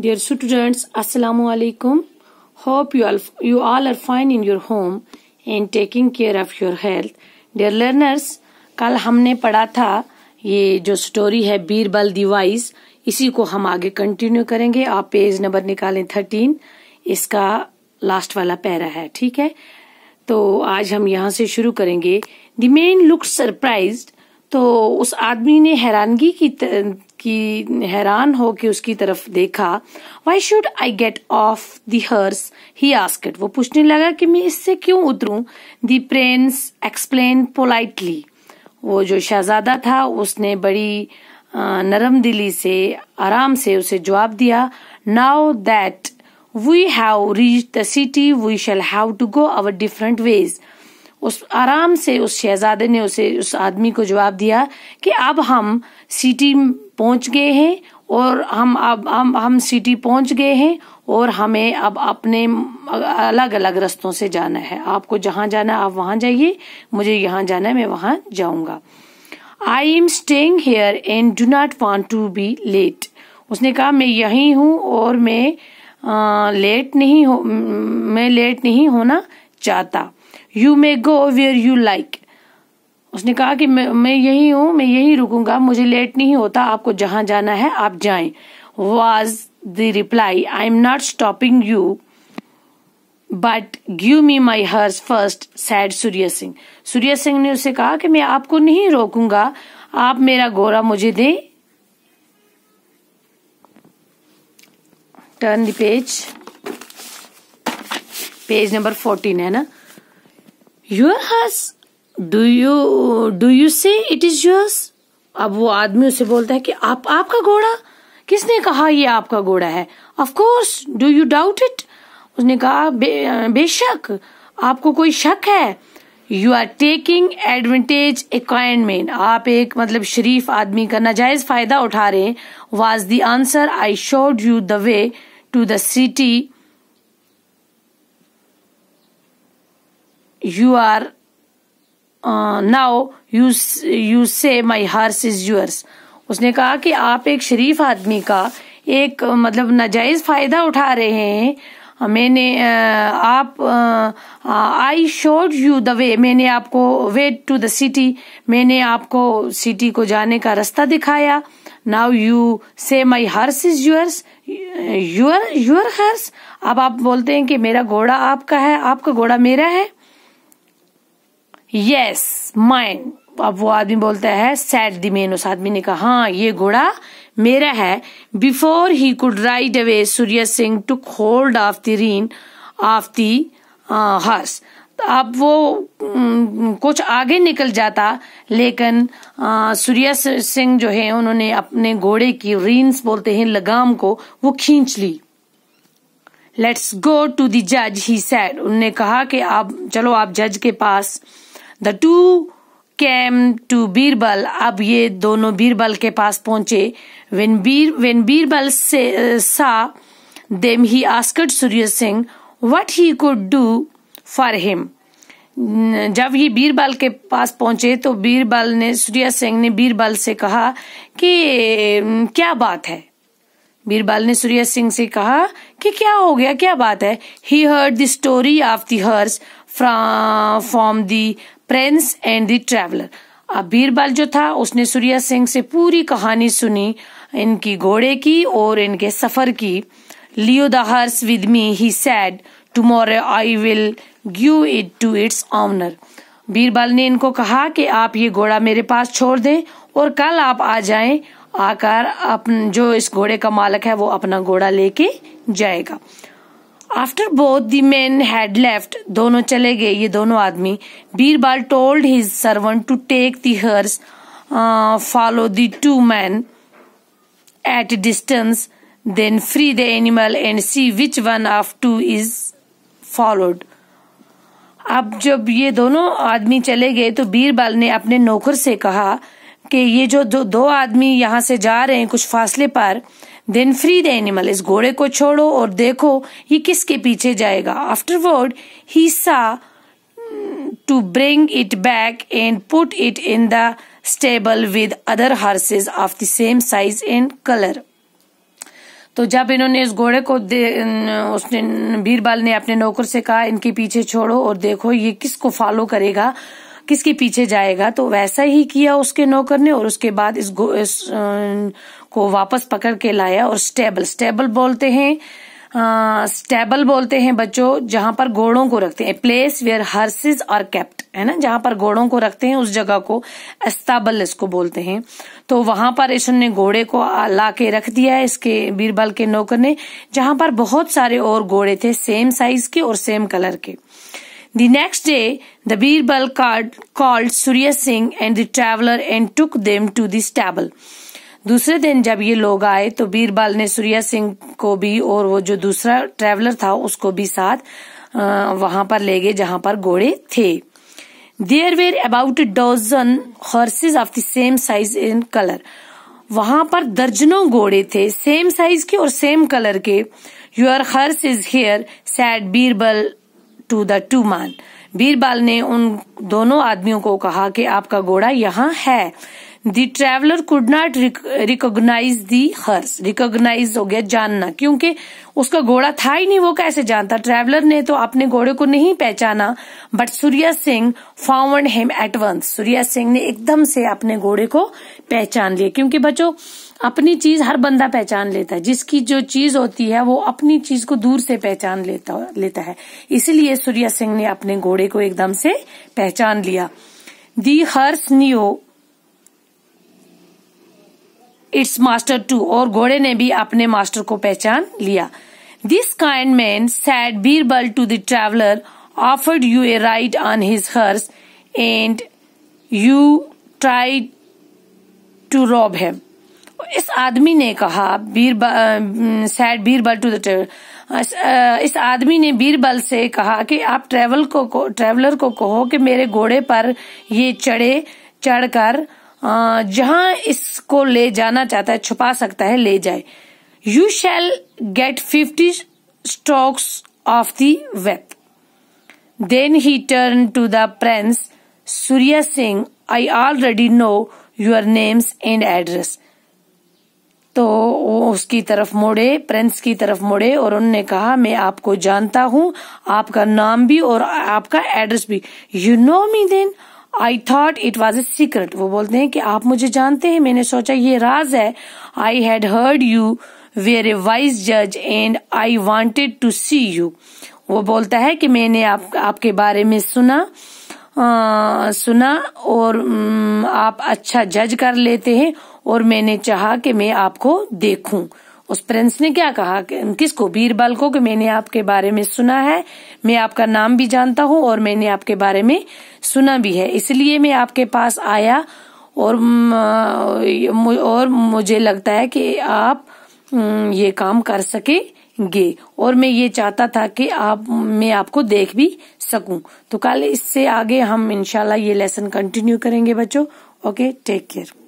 Dear students, Assalamu alaikum. Hope you all, you all are fine in your home and taking care of your health. Dear learners, कल हमने पढ़ा था ये जो story है Birbal device इसी को हम आगे कंटिन्यू करेंगे आप पेज नंबर निकालें थर्टीन इसका लास्ट वाला पैरा है ठीक है तो आज हम यहाँ से शुरू करेंगे द मेन लुक सरप्राइज तो उस आदमी ने हैरानगी की कि हैरान हो कि उसकी तरफ देखा why should I get off the horse he asked वो पूछने लगा कि मैं इससे क्यों उतरू दी प्रिंस एक्सप्लेन पोलाइटली वो जो शहजादा था उसने बड़ी नरम दिली से आराम से उसे जवाब दिया now that we have reach the city we shall have to go our different ways उस आराम से उस शहजादे ने उसे उस आदमी को जवाब दिया कि अब हम सिटी पहुंच गए हैं और हम अब हम हम सिटी पहुंच गए हैं और हमें अब अपने अलग अलग रस्तों से जाना है आपको जहाँ जाना आप वहां जाइए मुझे यहाँ जाना है मैं वहां जाऊंगा I am staying here and do not want to be late उसने कहा मैं यहीं हूँ और मैं आ, लेट नहीं हो मैं लेट नहीं होना चाहता you may go where you like उसने कहा कि मैं मैं यही हूँ मैं यही रुकूंगा मुझे लेट नहीं होता आपको जहां जाना है आप जाए was the reply I am not stopping you but give me my horse first said Surya Singh Surya Singh ने उसे कहा कि मैं आपको नहीं रोकूंगा आप मेरा गोरा मुझे दे turn the page page number fourteen है ना your horse do you do you say it is yours अब वो आदमी उसे बोलता है कि आप आपका घोड़ा किसने कहा ये आपका घोड़ा है of course do you doubt it उसने कहा बे, बेशक आपको कोई शक है you are taking advantage acquaintance आप एक मतलब शरीफ आदमी का नाजायज फायदा उठा रहे हैं was the answer I showed you the way to the city you are uh, now you you say my horse is yours उसने कहा कि आप एक शरीफ आदमी का एक uh, मतलब नाजायज फायदा उठा रहे हैं हाँ, मैंने uh, आप I showed you the way मैंने आपको वे टू द सिटी मैंने आपको सिटी को जाने का रास्ता दिखाया now you say my horse is yours your your horse अब आप बोलते हैं कि मेरा घोड़ा आपका है आपका घोड़ा मेरा है यस माइन अब वो आदमी बोलता है सैड दी मेन उस आदमी ने कहा हाँ ये घोड़ा मेरा है before he could ride away Surya Singh took hold of the rein of the horse अब वो mm, कुछ आगे निकल जाता लेकिन सूर्य uh, सिंह जो है उन्होंने अपने घोड़े की रीन्स बोलते हैं लगाम को वो खींच ली लेट्स गो टू द जज ही सैड उनने कहा कि आप चलो आप जज के पास the two came to Birbal अब ये दोनों बीरबल के पास पहुंचे वेन बीर वेन बीरबल से saw them he asked Surya Singh what he could do for him जब ये बीरबल के पास पहुंचे तो बीरबल ने सूर्य सिंह ने बीरबल से कहा कि क्या बात है बीरबल ने सूर्य सिंह से कहा कि क्या हो गया क्या बात है he heard the story of the horse from the prince and the traveller अब बीरबल जो था उसने सूर्या सिंह से पूरी कहानी सुनी इनकी घोड़े की और इनके सफर की leave the horse with me he said tomorrow I will give it to its owner Birbal ने इनको कहा कि आप ये घोड़ा मेरे पास छोड़ दें और कल आप आ जाएं आकर अपन जो इस घोड़े का मालक है वो अपना घोड़ा लेके जाएगा after both the man had left दोनों चले गए ये दोनों आदमी Birbal told his servant to take the horse follow the two man at distance then free the animal and see which one of two is followed अब जब ये दोनों आदमी चले गए तो बीरबाल ने अपने नौकर से कहा कि ये जो दो, दो आदमी यहां से जा रहे हैं कुछ फासले पर देन फ्री द एनिमल इस घोड़े को छोड़ो और देखो ये किसके पीछे जाएगा afterward he saw to bring it back and put it in the stable with other horses of the same size and colour तो जब इन्होंने इस घोड़े को दे उसने बीरबाल ने अपने नौकर से कहा इनके पीछे छोड़ो और देखो ये किसको फॉलो करेगा किसके पीछे जाएगा तो वैसा ही किया उसके नौकर ने और उसके बाद इस, गो, इस को वापस पकड़ के लाया और स्टेबल स्टेबल बोलते हैं स्टेबल बोलते हैं बच्चों जहां पर घोड़ों को रखते हैं place where horses are kept है ना जहां पर घोड़ों को रखते हैं उस जगह को एस्ताबल इसको बोलते हैं तो वहां पर इसने घोड़े को ला के रख दिया है इसके बीरबल के नौकर ने जहां पर बहुत सारे और घोड़े थे सेम साइज के और सेम कलर के The next day, the Birbal called Surya Singh and the traveller and took them to the stable. दूसरे दिन जब ये लोग आए तो बीरबल ने सूर्या सिंह को भी और वो जो दूसरा ट्रेवलर था उसको भी साथ वहां पर ले गए जहां पर घोड़े थे there were about dozen horses of the same size in colour वहां पर दर्जनों घोड़े थे सेम साइज के और सेम कलर के your horse is here said Birbal to the two man Birbal ने उन दोनों आदमियों को कहा कि आपका घोड़ा यहाँ है the traveller could not recognise the horse recognise हो गया जानना क्योंकि उसका घोड़ा था ही नहीं वो कैसे जानता ट्रेवलर ने तो अपने घोड़े को नहीं पहचाना but Surya Singh found him at once Surya Singh ने एकदम से अपने घोड़े को पहचान लिया क्योंकि बच्चों अपनी चीज हर बंदा पहचान लेता है जिसकी जो चीज होती है वो अपनी चीज को दूर से पहचान लेता लेता है इसलिए सूर्य सिंह ने अपने घोड़े को एकदम से पहचान लिया the horse knew its master too और घोड़े ने भी अपने मास्टर को पहचान लिया this kind man said Birbal to the traveller offered you a ride on his horse and you tried to rob him इस आदमी ने कहा Birbal said Birbal to the इस आदमी ने बीरबल से कहा कि आप ट्रेवल को, ट्रेवलर को कहो कि मेरे घोड़े पर ये चढ़े चढ़कर जहां इसको ले जाना चाहता है छुपा सकता है ले जाए you shall get fifty strokes of the whip then he turn to the prince Surya Singh I already know your names and address तो वो उसकी तरफ मुड़े प्रिंस की तरफ मुड़े और उनने कहा मैं आपको जानता हूँ आपका नाम भी और आपका एड्रेस भी you know me then I thought it was a secret वो बोलते हैं कि आप मुझे जानते हैं मैंने सोचा ये राज है I had heard you were a wise जज and I wanted to see you वो बोलता है कि मैंने आप, आपके बारे में सुना आ, सुना और आप अच्छा जज कर लेते हैं और मैंने चाहा कि मैं आपको देखूं उस प्रिंस ने क्या कहा कि किसको बीरबल को कि मैंने आपके बारे में सुना है मैं आपका नाम भी जानता हूँ और मैंने आपके बारे में सुना भी है इसलिए मैं आपके पास आया और और मुझे लगता है कि आप ये काम कर सकेंगे और मैं ये चाहता था कि आप मैं आपको देख भी सकूं तो कल इससे आगे हम इनशाला ये लेसन कंटिन्यू करेंगे बच्चों ओके टेक केयर